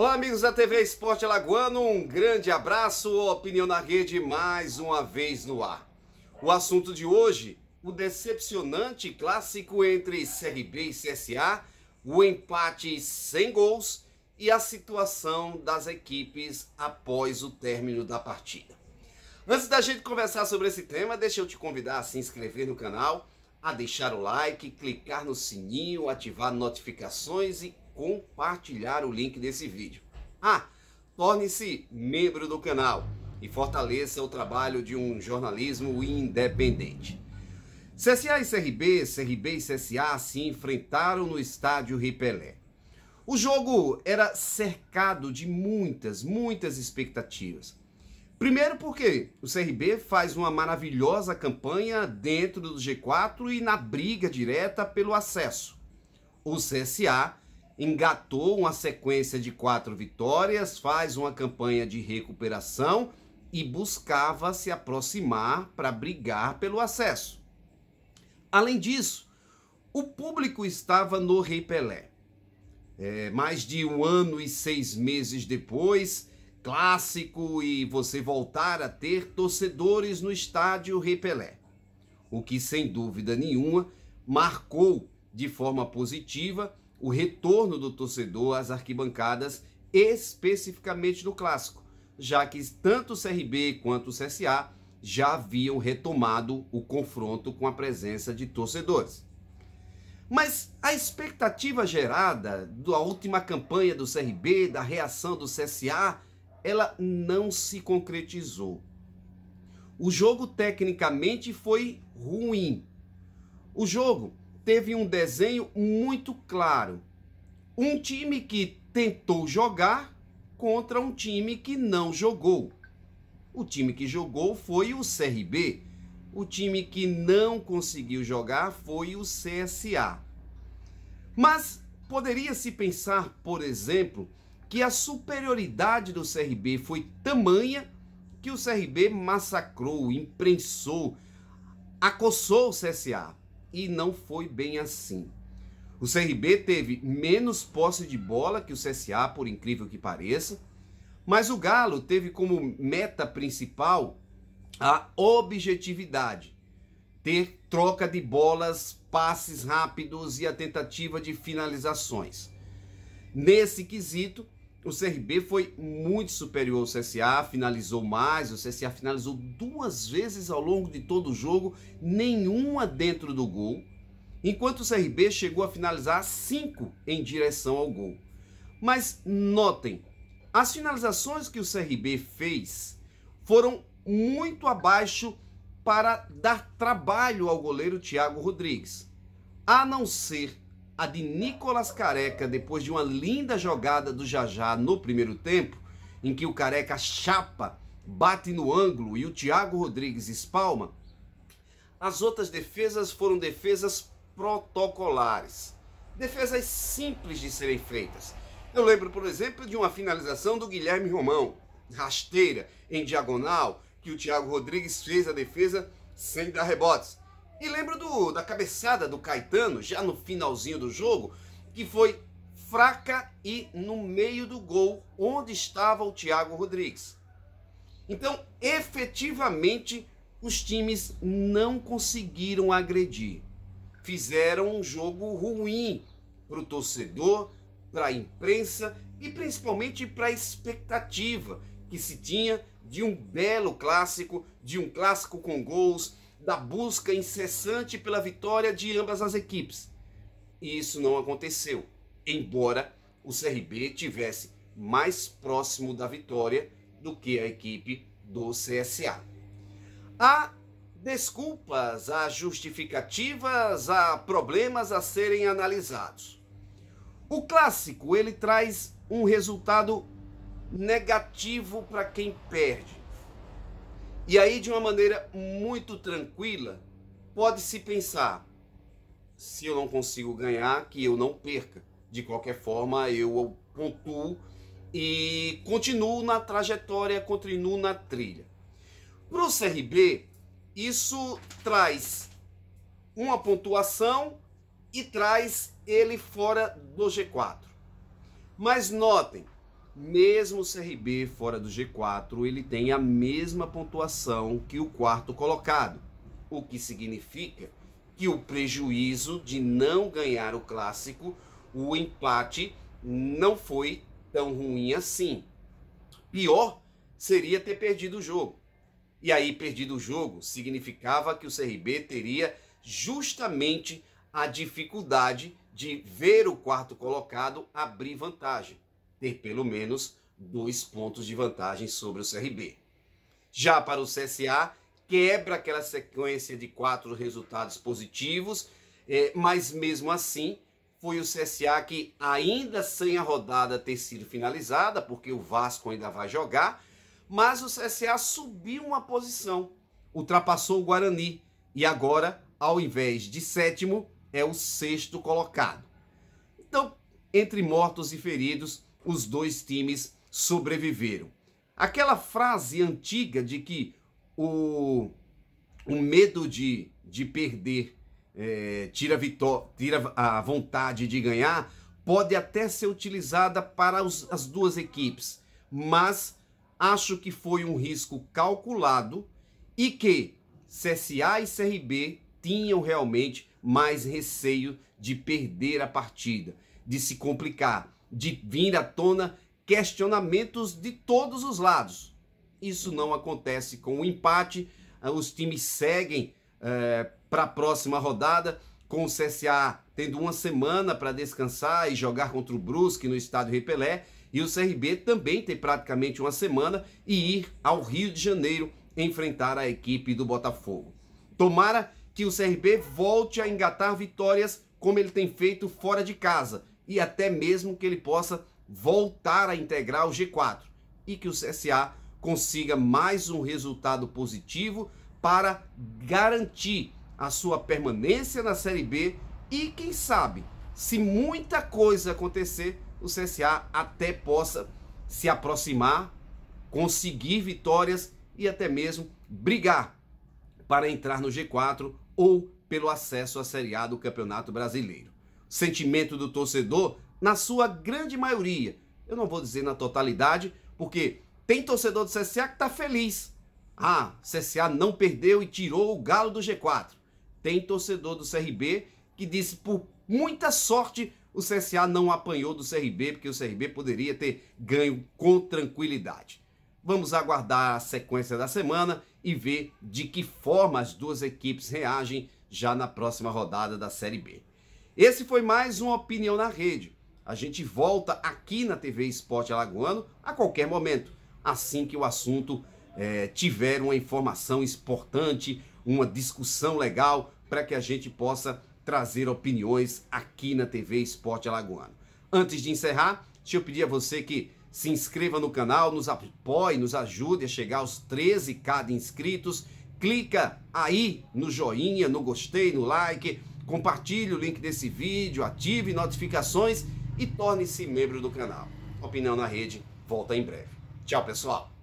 Olá, amigos da TV Esporte Alagoano, um grande abraço. Opinião na Rede mais uma vez no ar. O assunto de hoje, o decepcionante clássico entre CRB e CSA, o empate sem gols e a situação das equipes após o término da partida. Antes da gente conversar sobre esse tema, deixa eu te convidar a se inscrever no canal, a deixar o like, clicar no sininho, ativar notificações e compartilhar o link desse vídeo. Ah, torne-se membro do canal e fortaleça o trabalho de um jornalismo independente. CSA e CRB, CRB e CSA se enfrentaram no estádio Ripelé. O jogo era cercado de muitas, muitas expectativas. Primeiro porque o CRB faz uma maravilhosa campanha dentro do G4 e na briga direta pelo acesso. O CSA engatou uma sequência de quatro vitórias, faz uma campanha de recuperação e buscava se aproximar para brigar pelo acesso. Além disso, o público estava no Rei Pelé. É, mais de um ano e seis meses depois, clássico e você voltar a ter torcedores no estádio Rei Pelé. O que, sem dúvida nenhuma, marcou de forma positiva o retorno do torcedor às arquibancadas, especificamente no clássico, já que tanto o CRB quanto o CSA já haviam retomado o confronto com a presença de torcedores. Mas a expectativa gerada da última campanha do CRB, da reação do CSA, ela não se concretizou. O jogo tecnicamente foi ruim. O jogo teve um desenho muito claro. Um time que tentou jogar contra um time que não jogou. O time que jogou foi o CRB. O time que não conseguiu jogar foi o CSA. Mas poderia se pensar, por exemplo, que a superioridade do CRB foi tamanha que o CRB massacrou, imprensou, acossou o CSA e não foi bem assim. O CRB teve menos posse de bola que o CSA, por incrível que pareça, mas o Galo teve como meta principal a objetividade, ter troca de bolas, passes rápidos e a tentativa de finalizações. Nesse quesito, o CRB foi muito superior ao CSA, finalizou mais, o CSA finalizou duas vezes ao longo de todo o jogo, nenhuma dentro do gol, enquanto o CRB chegou a finalizar cinco em direção ao gol. Mas notem, as finalizações que o CRB fez foram muito abaixo para dar trabalho ao goleiro Thiago Rodrigues, a não ser a de Nicolas Careca depois de uma linda jogada do Jajá no primeiro tempo, em que o Careca chapa, bate no ângulo e o Thiago Rodrigues espalma, as outras defesas foram defesas protocolares, defesas simples de serem feitas. Eu lembro, por exemplo, de uma finalização do Guilherme Romão, rasteira, em diagonal, que o Thiago Rodrigues fez a defesa sem dar rebotes. E lembro do, da cabeçada do Caetano, já no finalzinho do jogo, que foi fraca e no meio do gol, onde estava o Thiago Rodrigues. Então, efetivamente, os times não conseguiram agredir. Fizeram um jogo ruim para o torcedor, para a imprensa e principalmente para a expectativa que se tinha de um belo clássico, de um clássico com gols, da busca incessante pela vitória de ambas as equipes. E isso não aconteceu, embora o CRB tivesse mais próximo da vitória do que a equipe do CSA. Há desculpas, há justificativas, há problemas a serem analisados. O clássico ele traz um resultado negativo para quem perde. E aí, de uma maneira muito tranquila, pode-se pensar: se eu não consigo ganhar, que eu não perca. De qualquer forma, eu pontuo e continuo na trajetória, continuo na trilha. Para o CRB, isso traz uma pontuação e traz ele fora do G4. Mas notem, mesmo o CRB fora do G4, ele tem a mesma pontuação que o quarto colocado, o que significa que o prejuízo de não ganhar o clássico, o empate, não foi tão ruim assim. Pior seria ter perdido o jogo. E aí, perdido o jogo significava que o CRB teria justamente a dificuldade de ver o quarto colocado abrir vantagem ter pelo menos dois pontos de vantagem sobre o CRB. Já para o CSA, quebra aquela sequência de quatro resultados positivos, é, mas mesmo assim foi o CSA que, ainda sem a rodada ter sido finalizada, porque o Vasco ainda vai jogar, mas o CSA subiu uma posição, ultrapassou o Guarani e agora, ao invés de sétimo, é o sexto colocado. Então, entre mortos e feridos, os dois times sobreviveram. Aquela frase antiga de que o, o medo de, de perder é, tira, tira a vontade de ganhar pode até ser utilizada para os, as duas equipes, mas acho que foi um risco calculado e que CSA e CRB tinham realmente mais receio de perder a partida, de se complicar de vir à tona questionamentos de todos os lados. Isso não acontece com o empate, ah, os times seguem é, eh, para a próxima rodada, com o CSA tendo uma semana para descansar e jogar contra o Brusque no estádio Rei Pelé, e o CRB também tem praticamente uma semana e ir ao Rio de Janeiro enfrentar a equipe do Botafogo. Tomara que o CRB volte a engatar vitórias como ele tem feito fora de casa, e até mesmo que ele possa voltar a integrar o G4 e que o CSA consiga mais um resultado positivo para garantir a sua permanência na Série B e quem sabe, se muita coisa acontecer, o CSA até possa se aproximar, conseguir vitórias e até mesmo brigar para entrar no G4 ou pelo acesso à Série A do Campeonato Brasileiro sentimento do torcedor, na sua grande maioria. Eu não vou dizer na totalidade, porque tem torcedor do CSA que está feliz. Ah, CSA não perdeu e tirou o Galo do G4. Tem torcedor do CRB que disse por muita sorte o CSA não apanhou do CRB, porque o CRB poderia ter ganho com tranquilidade. Vamos aguardar a sequência da semana e ver de que forma as duas equipes reagem já na próxima rodada da Série B. Esse foi mais uma opinião na rede. A gente volta aqui na TV Esporte Alagoano a qualquer momento, assim que o assunto é, tiver uma informação importante, uma discussão legal, para que a gente possa trazer opiniões aqui na TV Esporte Alagoano. Antes de encerrar, deixa eu pedir a você que se inscreva no canal, nos apoie, nos ajude a chegar aos 13k inscritos. Clica aí no joinha, no gostei, no like Compartilhe o link desse vídeo, ative notificações e torne-se membro do canal. Opinião na Rede volta em breve. Tchau, pessoal!